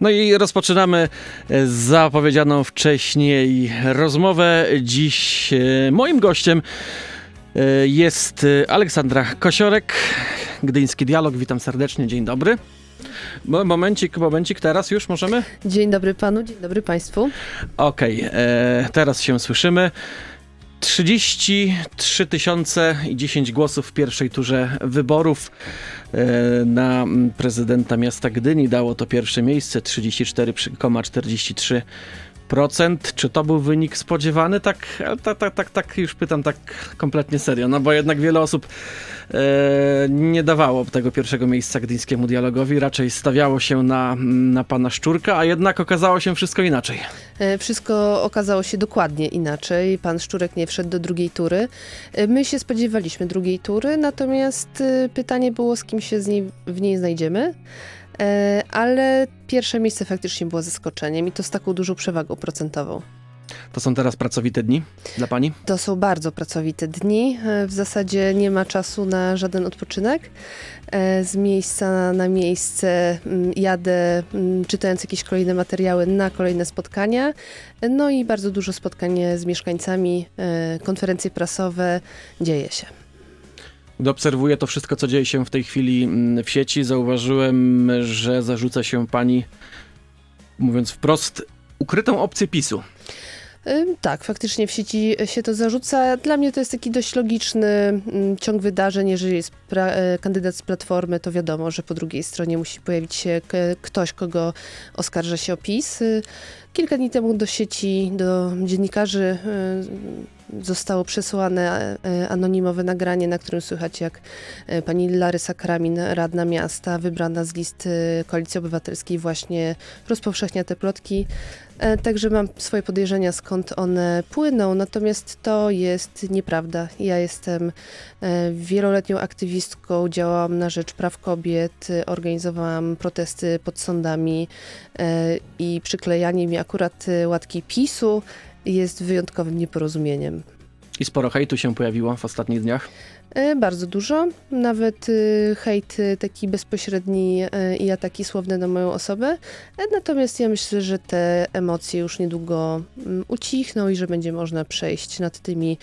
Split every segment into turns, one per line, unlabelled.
No i rozpoczynamy e, zapowiedzianą wcześniej rozmowę. Dziś e, moim gościem e, jest Aleksandra Kosiorek, Gdyński Dialog. Witam serdecznie, dzień dobry. Momencik, momencik, teraz
już możemy? Dzień dobry panu, dzień dobry państwu.
Okej, okay, teraz się słyszymy. 33 tysiące i 10 głosów w pierwszej turze wyborów e, na mm, prezydenta miasta Gdyni dało to pierwsze miejsce 34,43 10%. Czy to był wynik spodziewany? Tak, tak, tak, tak, tak już pytam tak kompletnie serio, no bo jednak wiele osób e, nie dawało tego pierwszego miejsca gdyńskiemu dialogowi, raczej stawiało się na, na pana Szczurka, a jednak okazało się wszystko inaczej.
E, wszystko okazało się dokładnie inaczej. Pan Szczurek nie wszedł do drugiej tury. E, my się spodziewaliśmy drugiej tury, natomiast pytanie było, z kim się z niej, w niej znajdziemy. E, ale pierwsze miejsce faktycznie było zaskoczeniem i to z taką dużą przewagą procentową.
To są teraz pracowite dni dla pani?
To są bardzo pracowite dni. E, w zasadzie nie ma czasu na żaden odpoczynek. E, z miejsca na miejsce mm, jadę, mm, czytając jakieś kolejne materiały na kolejne spotkania. No i bardzo dużo spotkań z mieszkańcami, konferencje prasowe dzieje się
gdy obserwuję to wszystko, co dzieje się w tej chwili mm, w sieci, zauważyłem, że zarzuca się pani, mówiąc wprost, ukrytą opcję PiSu.
Tak, faktycznie w sieci się to zarzuca. Dla mnie to jest taki dość logiczny mm, ciąg wydarzeń. Jeżeli jest e, kandydat z Platformy, to wiadomo, że po drugiej stronie musi pojawić się ktoś, kogo oskarża się o PiS. Y, kilka dni temu do sieci, do dziennikarzy y, zostało przesłane e, e, anonimowe nagranie, na którym słychać jak e, pani Larysa Kramin, radna miasta, wybrana z listy Koalicji Obywatelskiej właśnie rozpowszechnia te plotki. Także mam swoje podejrzenia, skąd one płyną, natomiast to jest nieprawda. Ja jestem wieloletnią aktywistką, działałam na rzecz praw kobiet, organizowałam protesty pod sądami i przyklejanie mi akurat łatki PiSu jest wyjątkowym nieporozumieniem.
I sporo hejtu się pojawiło w ostatnich dniach?
E, bardzo dużo. Nawet y, hejt y, taki bezpośredni y, i ataki słowne na moją osobę. E, natomiast ja myślę, że te emocje już niedługo mm, ucichną i że będzie można przejść nad tymi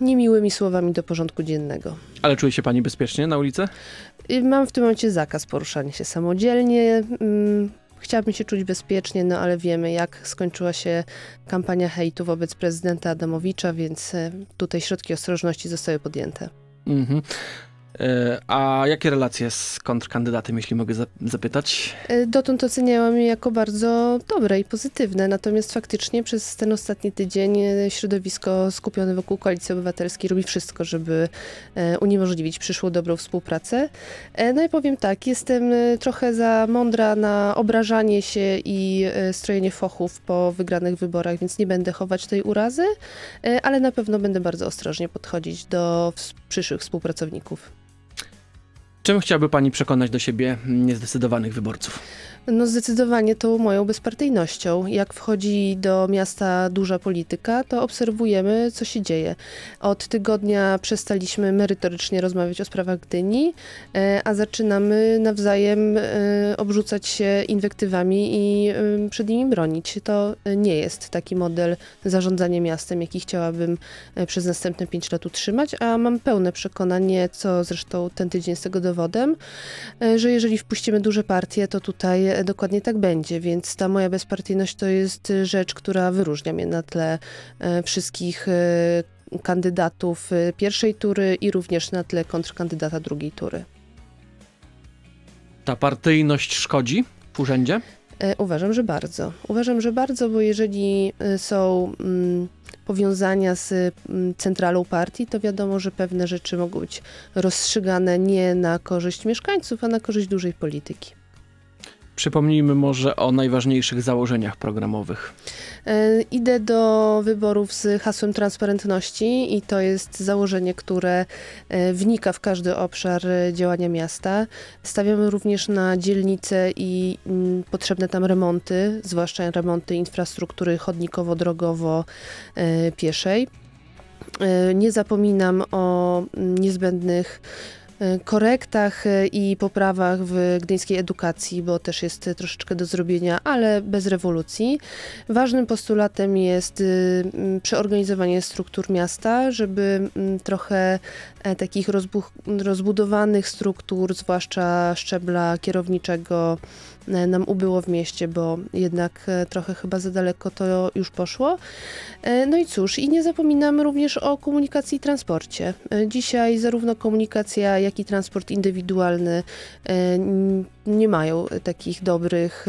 niemiłymi słowami do porządku dziennego.
Ale czuje się pani bezpiecznie na ulicy?
Mam w tym momencie zakaz poruszania się samodzielnie. Mm, Chciałabym się czuć bezpiecznie, no ale wiemy, jak skończyła się kampania hejtu wobec prezydenta Adamowicza, więc e, tutaj środki ostrożności zostały podjęte.
Mhm. E, a jakie relacje z kontrkandydatem, jeśli mogę zapytać?
E, dotąd oceniałam je jako bardzo dobre i pozytywne, natomiast faktycznie przez ten ostatni tydzień e, środowisko skupione wokół Koalicji Obywatelskiej robi wszystko, żeby uniemożliwić przyszłą dobrą współpracę. No i powiem tak, jestem trochę za mądra na obrażanie się i strojenie fochów po wygranych wyborach, więc nie będę chować tej urazy, ale na pewno będę bardzo ostrożnie podchodzić do przyszłych współpracowników.
Czym chciałaby Pani przekonać do siebie niezdecydowanych wyborców?
No zdecydowanie tą moją bezpartyjnością. Jak wchodzi do miasta duża polityka, to obserwujemy, co się dzieje. Od tygodnia przestaliśmy merytorycznie rozmawiać o sprawach Gdyni, e, a zaczynamy nawzajem e, obrzucać się inwektywami i przed nimi bronić. To nie jest taki model zarządzania miastem, jaki chciałabym e, przez następne pięć lat utrzymać, a mam pełne przekonanie, co zresztą ten tydzień jest tego dowodem, że jeżeli wpuścimy duże partie, to tutaj dokładnie, tak będzie, więc ta moja bezpartyjność to jest rzecz, która wyróżnia mnie na tle e, wszystkich e, kandydatów e, pierwszej tury i również na tle kontrkandydata drugiej tury.
Ta partyjność szkodzi w urzędzie?
Uważam, że bardzo. Uważam, że bardzo, bo jeżeli są mm, powiązania z mm, centralą partii, to wiadomo, że pewne rzeczy mogą być rozstrzygane nie na korzyść mieszkańców, a na korzyść dużej polityki.
Przypomnijmy może o najważniejszych założeniach programowych.
E, idę do wyborów z hasłem transparentności i to jest założenie, które e, wnika w każdy obszar e, działania miasta. Stawiamy również na dzielnice i mm, potrzebne tam remonty, zwłaszcza remonty infrastruktury chodnikowo-drogowo-pieszej. Nie zapominam o mm, niezbędnych E, korektach e, i poprawach w gdyńskiej edukacji, bo też jest troszeczkę do zrobienia, ale bez rewolucji. Ważnym postulatem jest y, przeorganizowanie struktur miasta, żeby trochę e, takich rozbudowanych struktur, zwłaszcza szczebla kierowniczego, E, nam ubyło w mieście, bo jednak e, trochę chyba za daleko to już poszło. E, no i cóż, i nie zapominamy również o komunikacji i transporcie. Dzisiaj zarówno komunikacja, jak i transport indywidualny nie mają takich dobrych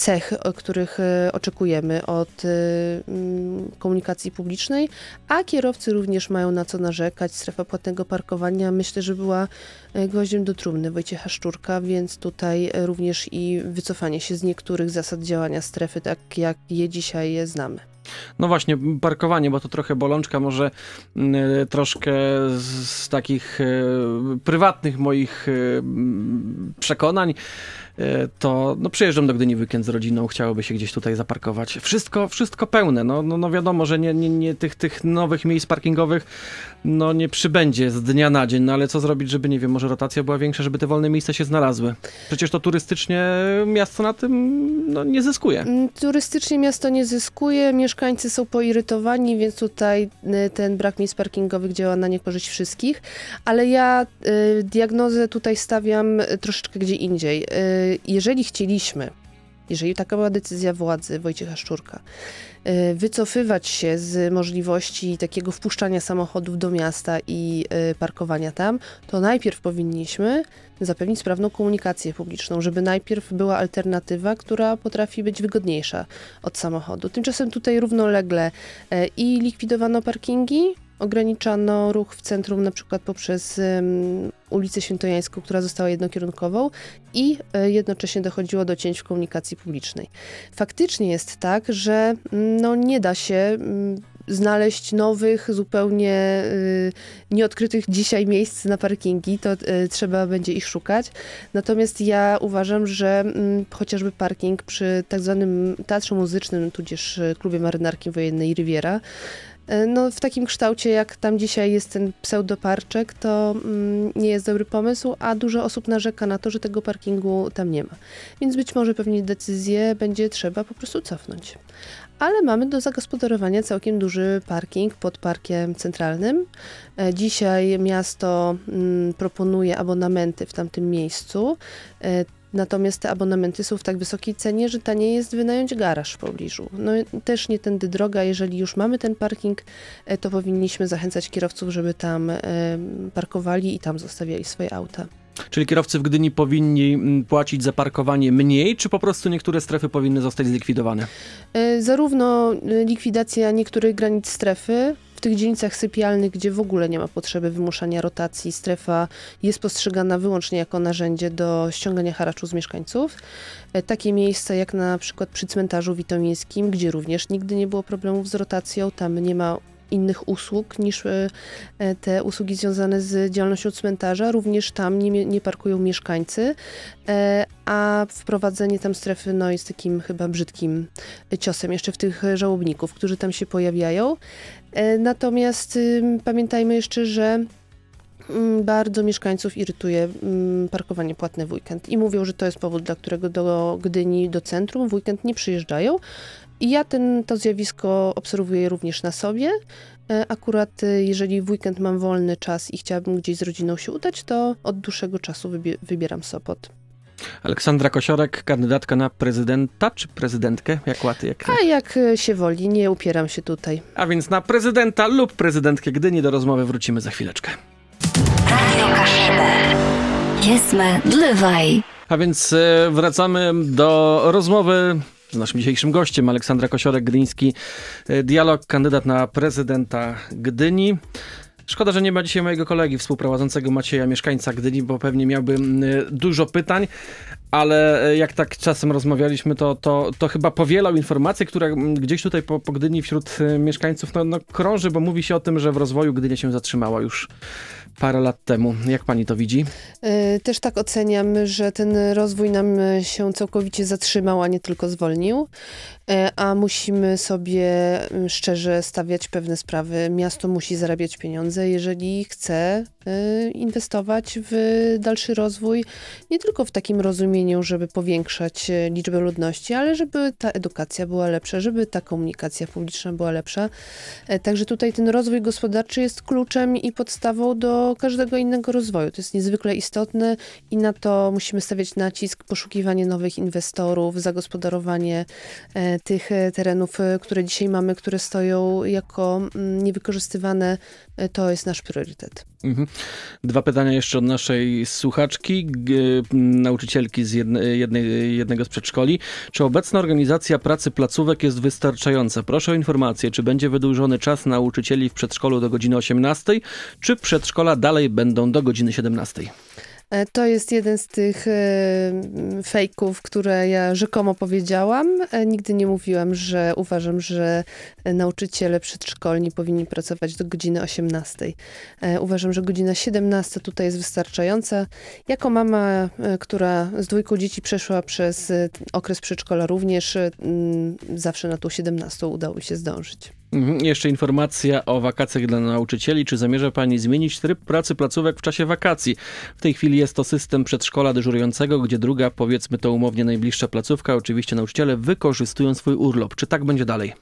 cech, których e, oczekujemy od e, mm, komunikacji publicznej, a kierowcy również mają na co narzekać. Strefa płatnego parkowania myślę, że była e, gwoździem do trumny Wojciecha Szczurka, więc tutaj również i wycofanie się z niektórych zasad działania strefy, tak jak je dzisiaj je znamy.
No właśnie, parkowanie, bo to trochę bolączka, może mm, troszkę z takich prywatnych moich mm, przekonań. E, to no, przyjeżdżam do Gdyni weekend z rodziną, chciałoby się gdzieś tutaj zaparkować. Wszystko, wszystko pełne. No, no, no wiadomo, że nie, nie, nie tych, tych nowych miejsc parkingowych no, nie przybędzie z dnia na dzień, no ale co zrobić, żeby, nie wiem, może rotacja była większa, żeby te wolne miejsca się znalazły. Przecież to turystycznie miasto na tym no, nie
zyskuje. Mm, turystycznie miasto nie zyskuje, mieszkańcy są poirytowani, więc tutaj y, ten brak miejsc parkingowych działa na niekorzyść wszystkich, ale ja y, diagnozę tutaj stawiam y, troszeczkę gdzie indziej. Y, Y, jeżeli chcieliśmy, jeżeli taka była decyzja władzy Wojciecha Szczurka, y, wycofywać się z możliwości takiego wpuszczania samochodów do miasta i y, parkowania tam, to najpierw powinniśmy zapewnić sprawną komunikację publiczną, żeby najpierw była alternatywa, która potrafi być wygodniejsza od samochodu. Tymczasem tutaj równolegle i likwidowano parkingi, ograniczano ruch w centrum na przykład poprzez ulicę Świętojańską, która została jednokierunkową i e, jednocześnie dochodziło do cięć w komunikacji publicznej. Faktycznie jest tak, że mm, no nie da się mm, znaleźć nowych, zupełnie y, nieodkrytych dzisiaj miejsc na parkingi, to y, trzeba będzie ich szukać. Natomiast ja uważam, że mm, chociażby parking przy tak zwanym teatrze muzycznym, tudzież y, klubie marynarki wojennej Riviera, no, w takim kształcie, jak tam dzisiaj jest ten pseudoparczek, to mm, nie jest dobry pomysł, a dużo osób narzeka na to, że tego parkingu tam nie ma. Więc być może pewnie decyzję będzie trzeba po prostu cofnąć ale mamy do zagospodarowania całkiem duży parking pod parkiem centralnym. E, dzisiaj miasto mm, proponuje abonamenty w tamtym miejscu. E, Natomiast te abonamenty są w tak wysokiej cenie, że tanie jest wynająć garaż w pobliżu. No też nie tędy droga, jeżeli już mamy ten parking, e, to powinniśmy zachęcać kierowców, żeby tam e, parkowali i tam zostawiali swoje auta.
Czyli kierowcy w Gdyni powinni płacić za parkowanie mniej, czy po prostu niektóre strefy powinny zostać zlikwidowane?
E, zarówno likwidacja niektórych granic strefy, w tych dzielnicach sypialnych, gdzie w ogóle nie ma potrzeby wymuszania rotacji, strefa jest postrzegana wyłącznie jako narzędzie do ściągania haraczu z mieszkańców. E, takie miejsca jak na przykład przy cmentarzu witomińskim, gdzie również nigdy nie było problemów z rotacją, tam nie ma innych usług niż e, e, te usługi związane z działalnością cmentarza. Również tam nie, nie parkują mieszkańcy, e, a wprowadzenie tam strefy no, jest takim chyba brzydkim ciosem jeszcze w tych żałobników, którzy tam się pojawiają. Natomiast pamiętajmy jeszcze, że bardzo mieszkańców irytuje parkowanie płatne w weekend i mówią, że to jest powód, dla którego do Gdyni, do centrum w weekend nie przyjeżdżają, i ja ten, to zjawisko obserwuję również na sobie. E, akurat e, jeżeli w weekend mam wolny czas i chciałabym gdzieś z rodziną się udać, to od dłuższego czasu wybieram Sopot.
Aleksandra Kosiorek, kandydatka na prezydenta czy prezydentkę? Jak łaty, jak
A jak e, się woli, nie upieram się tutaj.
A więc na prezydenta lub prezydentkę gdy nie do rozmowy wrócimy za chwileczkę. Radio Kaszybę. Jezme, A więc wracamy do rozmowy z naszym dzisiejszym gościem, Aleksandra Kosiorek-Gdyński, e, dialog, kandydat na prezydenta Gdyni. Szkoda, że nie ma dzisiaj mojego kolegi współprowadzącego Macieja, mieszkańca Gdyni, bo pewnie miałbym dużo pytań, ale e, jak tak czasem rozmawialiśmy, to, to, to chyba powielał informacje, które gdzieś tutaj po, po Gdyni wśród e, mieszkańców no, no, krąży, bo mówi się o tym, że w rozwoju Gdynia się zatrzymała już parę lat temu. Jak pani to widzi?
E, też tak oceniam, że ten rozwój nam się całkowicie zatrzymał, a nie tylko zwolnił, e, a musimy sobie mm, szczerze stawiać pewne sprawy. Miasto musi zarabiać pieniądze, jeżeli chce e, inwestować w dalszy rozwój, nie tylko w takim rozumieniu, żeby powiększać liczbę ludności, ale żeby ta edukacja była lepsza, żeby ta komunikacja publiczna była lepsza. Także tutaj ten rozwój gospodarczy jest kluczem i podstawą do do każdego innego rozwoju. To jest niezwykle istotne i na to musimy stawiać nacisk, poszukiwanie nowych inwestorów, zagospodarowanie e, tych e, terenów, e, które dzisiaj mamy, które stoją jako mm, niewykorzystywane. To jest nasz priorytet.
Mhm. Dwa pytania jeszcze od naszej słuchaczki, nauczycielki z jednej, jednego z przedszkoli. Czy obecna organizacja pracy placówek jest wystarczająca? Proszę o informację, czy będzie wydłużony czas nauczycieli w przedszkolu do godziny 18, czy przedszkola dalej będą do godziny 17.
E, to jest jeden z tych e, fejków, które ja rzekomo powiedziałam. E, nigdy nie mówiłam, że uważam, że nauczyciele przedszkolni powinni pracować do godziny 18. Uważam, że godzina 17 tutaj jest wystarczająca. Jako mama, która z dwójką dzieci przeszła przez okres przedszkola również, zawsze na tą 17 udało mi się zdążyć.
Mhm. Jeszcze informacja o wakacjach dla nauczycieli. Czy zamierza Pani zmienić tryb pracy placówek w czasie wakacji? W tej chwili jest to system przedszkola dyżurującego, gdzie druga, powiedzmy to umownie najbliższa placówka, oczywiście nauczyciele wykorzystują swój urlop. Czy tak będzie dalej?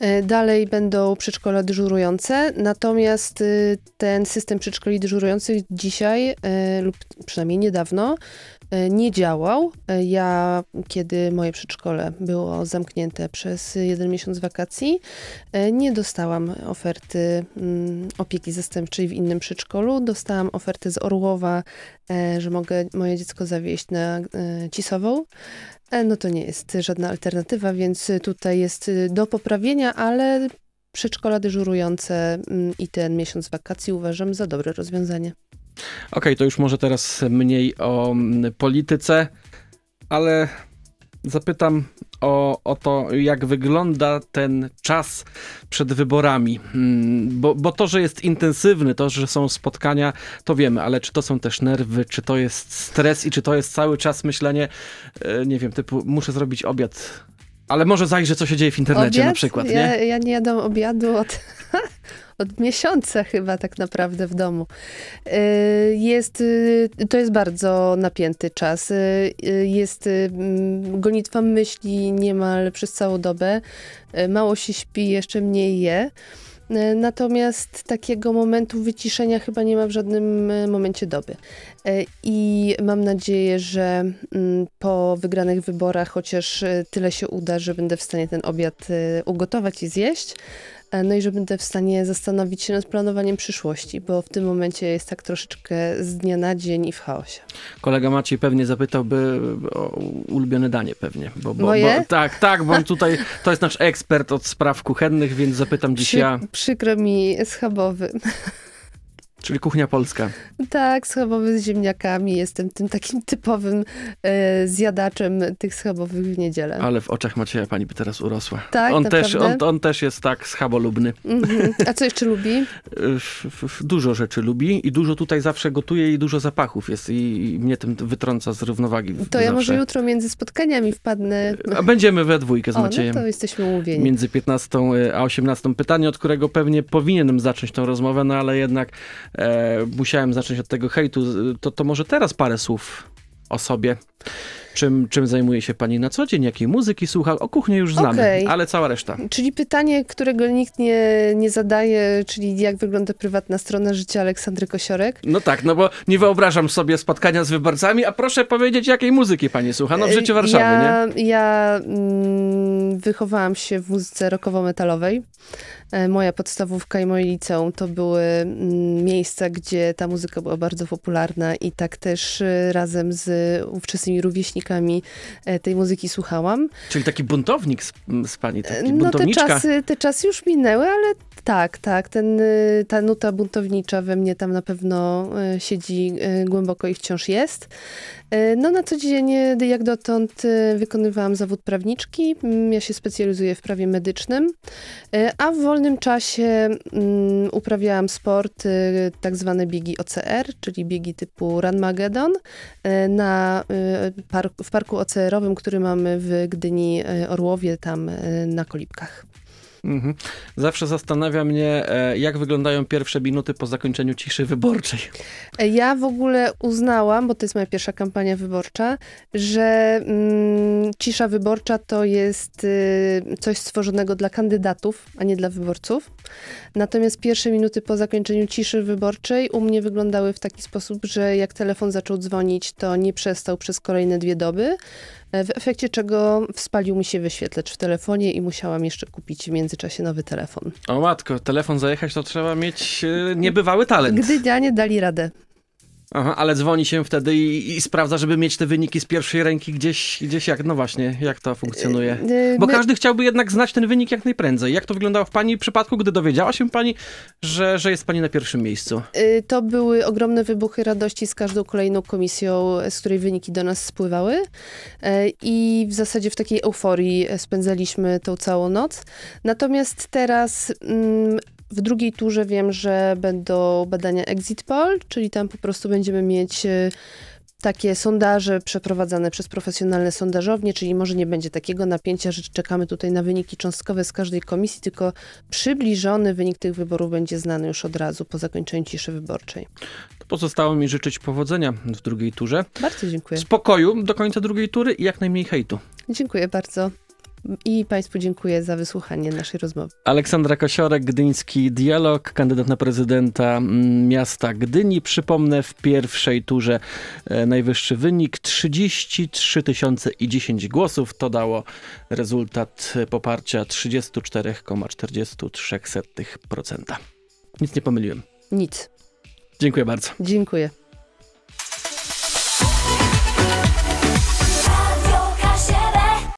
E, dalej będą przedszkola dyżurujące, natomiast y, ten system przedszkoli dyżurujących dzisiaj e, lub przynajmniej niedawno E, nie działał. E, ja, kiedy moje przedszkole było zamknięte przez jeden miesiąc wakacji, e, nie dostałam oferty mm, opieki zastępczej w innym przedszkolu. Dostałam ofertę z Orłowa, że mogę moje dziecko zawieźć na Cisową. No to nie jest żadna alternatywa, więc tutaj jest do poprawienia, ale przedszkola dyżurujące mm, i ten miesiąc wakacji uważam za dobre rozwiązanie.
OK, to już może teraz mniej o mm, polityce, ale zapytam o, o to, jak wygląda ten czas przed wyborami. Mm, bo, bo to, że jest intensywny, to, że są spotkania, to wiemy, ale czy to są też nerwy, czy to jest stres i czy to jest cały czas myślenie, e, nie wiem, typu muszę zrobić obiad ale może zajrzę, co się dzieje w internecie Obiad? na przykład. Nie? Ja,
ja nie jadam obiadu od, od miesiąca chyba tak naprawdę w domu. Y, jest, y, to jest bardzo napięty czas. Y, jest mm, gonitwa myśli niemal przez całą dobę. Mało się śpi, jeszcze mniej je. Natomiast takiego momentu wyciszenia chyba nie ma w żadnym momencie doby. I mam nadzieję, że mm, po wygranych wyborach chociaż tyle się uda, że będę w stanie ten obiad ugotować i zjeść, E, no i że będę w stanie zastanowić się nad planowaniem przyszłości, bo w tym momencie jest tak troszeczkę z dnia na dzień i w chaosie.
Kolega Maciej pewnie zapytałby o ulubione danie pewnie. Bo, bo, Moje? Bo, tak, tak, bo on tutaj to jest nasz ekspert od spraw kuchennych, więc zapytam dzisiaj. Przy,
Przykro mi, schabowy.
Czyli kuchnia polska.
Tak, schabowy z ziemniakami. Jestem tym takim typowym e, zjadaczem tych schabowych w niedzielę.
Ale w oczach Macieja pani by teraz urosła. Tak, on też, on, on też jest tak schabolubny. Mm -hmm.
A co jeszcze lubi?
dużo rzeczy lubi i dużo tutaj zawsze gotuje i dużo zapachów jest i, i mnie tym wytrąca z równowagi. To zawsze. ja może jutro
między spotkaniami wpadnę. A
będziemy we dwójkę z o, no Maciejem. No to
jesteśmy umówieni. Między
15 e, a 18 pytanie, od którego pewnie powinienem zacząć tą rozmowę, no ale jednak E, musiałem zacząć od tego hejtu, to, to może teraz parę słów o sobie. Czym, czym zajmuje się pani na co dzień, jakiej muzyki słucha? O kuchnię już znamy, okay. ale cała reszta.
Czyli pytanie, którego nikt nie, nie zadaje, czyli jak wygląda prywatna strona życia Aleksandry Kosiorek?
No tak, no bo nie wyobrażam sobie spotkania z wyborcami, a proszę powiedzieć, jakiej muzyki pani słucha? No w życiu e, Warszawy, ja,
nie? Ja mm, wychowałam się w muzyce rockowo-metalowej. E, moja podstawówka i moje liceum to były mm, miejsca, gdzie ta muzyka była bardzo popularna i tak też e, razem z ówczesnymi rówieśnikami e, tej muzyki słuchałam.
Czyli taki buntownik z, z pani, taki no, te czasy,
te czasy już minęły, ale tak, tak, ten, y, ta nuta buntownicza we mnie tam na pewno siedzi głęboko i wciąż jest. No na co dzień jak dotąd wykonywałam zawód prawniczki, mm, ja się specjalizuję w prawie medycznym, a wolę wolnym czasie mm, uprawiałam sport tak zwane biegi OCR, czyli biegi typu Runmageddon e, na, e, park, w parku OCR-owym, który mamy w Gdyni e, Orłowie, tam na Kolipkach.
Mhm. Zawsze zastanawia mnie, e, jak wyglądają pierwsze minuty po zakończeniu ciszy wyborczej.
E, ja w ogóle uznałam, bo to jest moja pierwsza kampania wyborcza, że mm, cisza wyborcza to jest y, coś stworzonego dla kandydatów, a nie dla wyborców. Natomiast pierwsze minuty po zakończeniu ciszy wyborczej u mnie wyglądały w taki sposób, że jak telefon zaczął dzwonić, to nie przestał przez kolejne dwie doby. E, w efekcie czego wspalił mi się wyświetlacz w telefonie i musiałam jeszcze kupić w międzyczasie nowy telefon.
O matko, telefon zajechać to trzeba mieć e, niebywały talent. Gdy
nie dali radę.
Aha, ale dzwoni się wtedy i, i, sprawdza, żeby mieć te wyniki z pierwszej ręki gdzieś, gdzieś jak, no właśnie, jak to funkcjonuje. Y, y, Bo My... każdy chciałby jednak znać ten wynik jak najprędzej. Jak to wyglądało w pani przypadku, gdy dowiedziała się pani, że, że jest pani na pierwszym miejscu?
Y, to były ogromne wybuchy radości z każdą kolejną komisją, z której wyniki do nas spływały. I w zasadzie w takiej euforii spędzaliśmy tą całą noc. Natomiast teraz... Mm, w drugiej turze wiem, że będą badania exit poll, czyli tam po prostu będziemy mieć e, takie sondaże przeprowadzane przez profesjonalne sondażownie, czyli może nie będzie takiego napięcia, że czekamy tutaj na wyniki cząstkowe z każdej komisji, tylko przybliżony wynik tych wyborów będzie znany już od razu po zakończeniu ciszy wyborczej.
pozostało mi życzyć powodzenia w drugiej turze. Bardzo dziękuję. Spokoju do końca drugiej tury i jak najmniej hejtu.
Dziękuję bardzo. I Państwu dziękuję za wysłuchanie naszej rozmowy.
Aleksandra Kosiorek, Gdyński Dialog, kandydat na prezydenta mm, miasta Gdyni. Przypomnę, w pierwszej turze e, najwyższy wynik 33 tysiące i 10 głosów. To dało rezultat poparcia 34,43%. Nic nie pomyliłem. Nic. Dziękuję bardzo. Dziękuję.